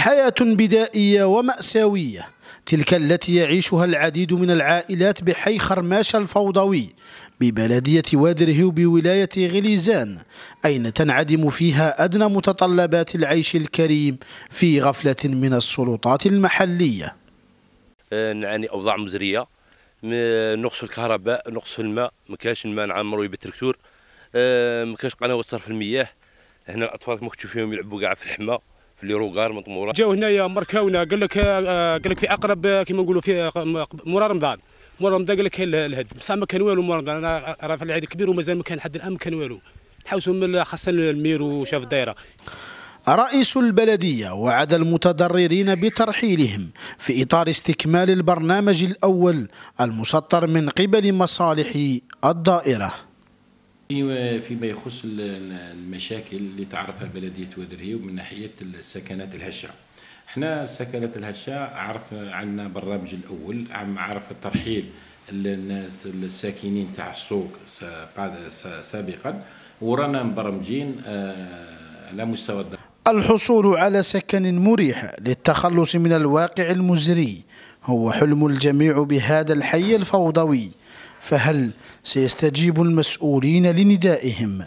حياة بدائية ومأساوية تلك التي يعيشها العديد من العائلات بحي خرماشة الفوضوي ببلدية وادرهو بولاية غليزان أين تنعدم فيها أدنى متطلبات العيش الكريم في غفلة من السلطات المحلية أه، نعاني أوضاع مزرية نقص في الكهرباء نقص في الماء ما الماء نعمرو بالتركتور أه، ما كاش قنوات صرف المياه هنا الأطفال ما فيهم يلعبوا كاع في الحمام في لي روغار مطموره جاو هنايا مركاونا قال لك آه، قال لك في اقرب آه، كما نقولوا في آه، مورا رمضان مورا رمضان قال لك الهد بصح ما كان والو مورا رمضان انا راه في العيد الكبير ومازال ما كان حد الان ما كان والو نحوسهم خاصه المير وشاف الدائره رئيس البلدية وعد المتضررين بترحيلهم في إطار استكمال البرنامج الأول المسطر من قبل مصالح الدائرة فيما يخص المشاكل اللي تعرفها بلدية ودرهي من ناحية السكنات الهشة احنا السكنات الهشة عرف عندنا برنامج الأول عم عرف الترحيل الناس الساكنين تاع السوق سابقا ورانا مبرمجين آه، على مستوى الدخل. الحصول على سكن مريح للتخلص من الواقع المزري هو حلم الجميع بهذا الحي الفوضوي فهل سيستجيب المسؤولين لندائهم؟